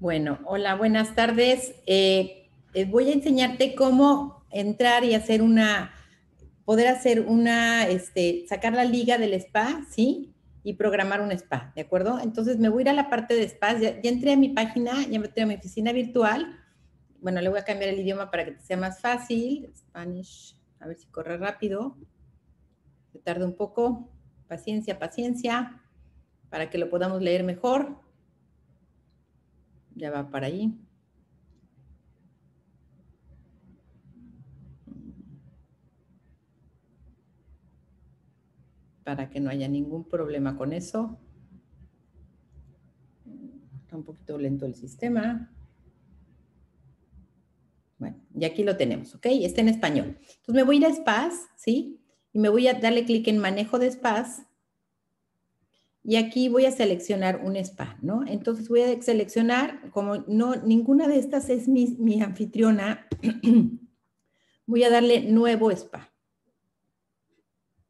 Bueno, hola, buenas tardes. Eh, eh, voy a enseñarte cómo entrar y hacer una, poder hacer una, este, sacar la liga del spa, ¿sí? Y programar un spa, ¿de acuerdo? Entonces me voy a ir a la parte de spa. Ya, entré a mi página, ya entré a mi oficina virtual. Bueno, le voy a cambiar el idioma para que sea más fácil. Spanish, a ver si corre rápido. Se tarda un poco. Paciencia, paciencia, para que lo podamos leer mejor ya va para ahí. Para que no haya ningún problema con eso. Está un poquito lento el sistema. Bueno, y aquí lo tenemos, ¿ok? Está en español. Entonces me voy a ir a Spaz, ¿sí? Y me voy a darle clic en manejo de Spaz y aquí voy a seleccionar un spa, ¿no? Entonces voy a seleccionar, como no, ninguna de estas es mi, anfitriona, voy a darle nuevo spa.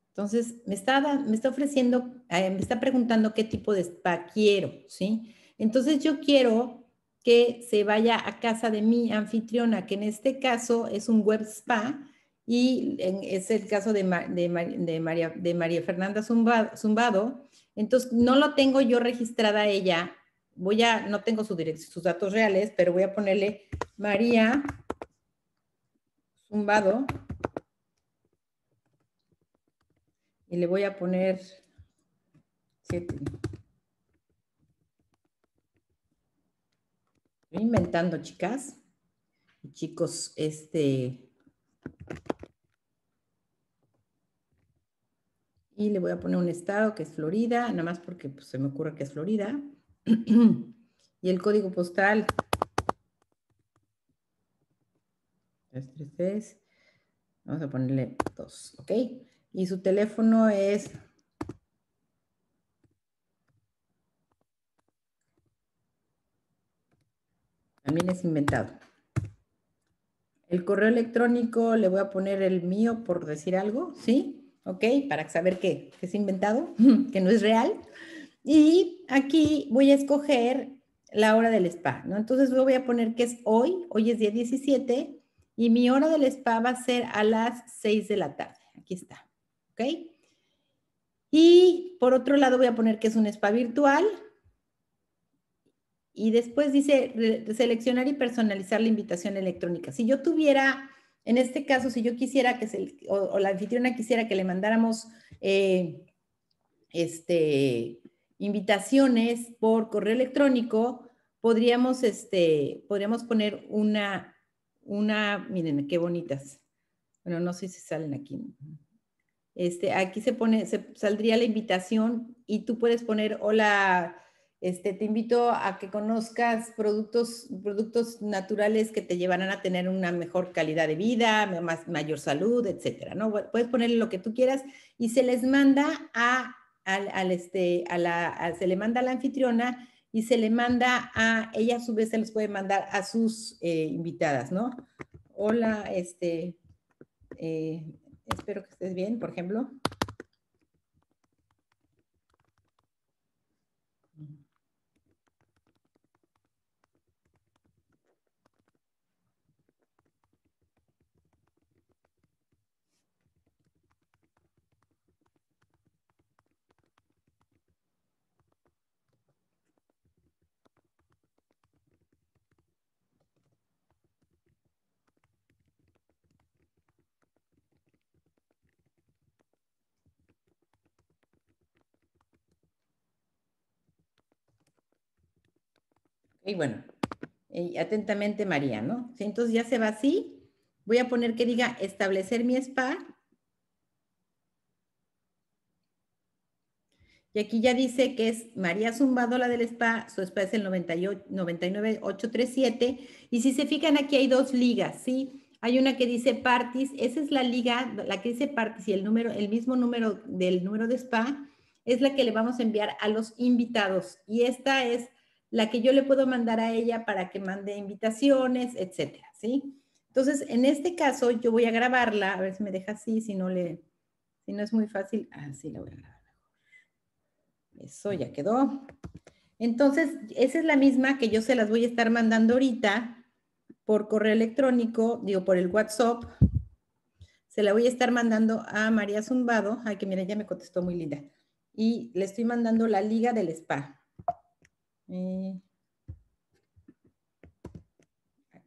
Entonces me está, me está ofreciendo, eh, me está preguntando qué tipo de spa quiero, ¿sí? Entonces yo quiero que se vaya a casa de mi anfitriona, que en este caso es un web spa, y es el caso de, María, de María Fernanda Zumbado. Entonces, no lo tengo yo registrada ella. Voy a, no tengo sus datos reales, pero voy a ponerle María Zumbado. Y le voy a poner Estoy inventando, chicas. Y Chicos, este, y le voy a poner un estado que es Florida, nada más porque pues, se me ocurre que es Florida. y el código postal. Vamos a ponerle dos, ¿ok? Y su teléfono es... También es inventado. El correo electrónico le voy a poner el mío por decir algo, ¿sí? ¿ok? Para saber que, es inventado, que no es real. Y aquí voy a escoger la hora del spa, ¿no? Entonces voy a poner que es hoy, hoy es día 17 y mi hora del spa va a ser a las 6 de la tarde. Aquí está, ¿ok? Y por otro lado voy a poner que es un spa virtual y después dice seleccionar y personalizar la invitación electrónica. Si yo tuviera en este caso, si yo quisiera que se, o, la anfitriona quisiera que le mandáramos eh, este, invitaciones por correo electrónico, podríamos, este, podríamos poner una, una, miren qué bonitas. Bueno, no sé si salen aquí. Este, aquí se pone, se, saldría la invitación y tú puedes poner, hola, este, te invito a que conozcas productos, productos naturales que te llevarán a tener una mejor calidad de vida, mayor salud, etcétera. ¿no? Puedes ponerle lo que tú quieras y se les manda a, al, este, a la, se le manda la anfitriona y se le manda a, ella a su vez se les puede mandar a sus eh, invitadas, ¿no? Hola, este, eh, espero que estés bien, por ejemplo. Y bueno, atentamente María, ¿no? entonces ya se va así. Voy a poner que diga establecer mi spa. Y aquí ya dice que es María Zumbado, la del spa, su spa es el 98, 99837. Y si se fijan, aquí hay dos ligas, ¿sí? Hay una que dice parties, esa es la liga, la que dice parties y el, número, el mismo número del número de spa es la que le vamos a enviar a los invitados. Y esta es la que yo le puedo mandar a ella para que mande invitaciones, etcétera, ¿sí? Entonces, en este caso, yo voy a grabarla, a ver si me deja así, si no le, si no es muy fácil, así ah, sí, la voy a grabar. Eso ya quedó. Entonces, esa es la misma que yo se las voy a estar mandando ahorita por correo electrónico, digo, por el WhatsApp. Se la voy a estar mandando a María Zumbado. Ay, que mira, ya me contestó muy linda. Y le estoy mandando la liga del spa. Eh,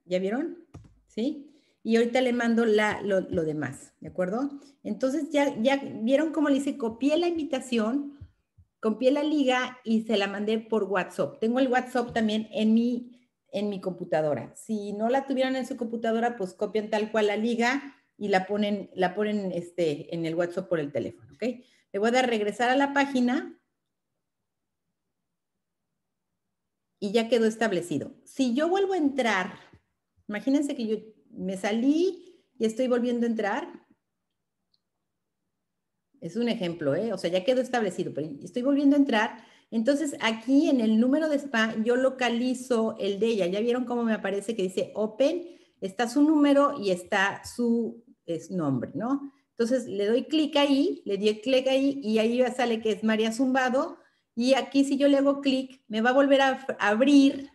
¿Ya vieron? ¿Sí? Y ahorita le mando lo, demás, ¿de acuerdo? Entonces ya, ya vieron cómo le hice, copié la invitación, copié la liga y se la mandé por WhatsApp. Tengo el WhatsApp también en mi, en mi computadora. Si no la tuvieran en su computadora, pues copian tal cual la liga y la ponen, la ponen este, en el WhatsApp por el teléfono, ¿ok? Le voy a regresar a la página y ya quedó establecido. Si yo vuelvo a entrar, imagínense que yo me salí y estoy volviendo a entrar. Es un ejemplo, ¿eh? o sea, ya quedó establecido, pero estoy volviendo a entrar. Entonces aquí en el número de spa yo localizo el de ella. Ya vieron cómo me aparece que dice open, está su número y está su nombre, ¿no? Entonces le doy clic ahí, le di clic ahí y ahí ya sale que es María Zumbado y aquí si yo le hago clic, me va a volver a abrir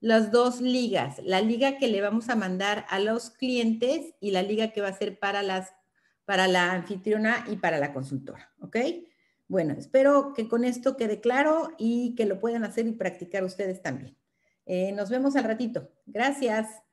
las dos ligas, la liga que le vamos a mandar a los clientes y la liga que va a ser para, las, para la anfitriona y para la consultora, ¿ok? Bueno, espero que con esto quede claro y que lo puedan hacer y practicar ustedes también. Eh, nos vemos al ratito. Gracias.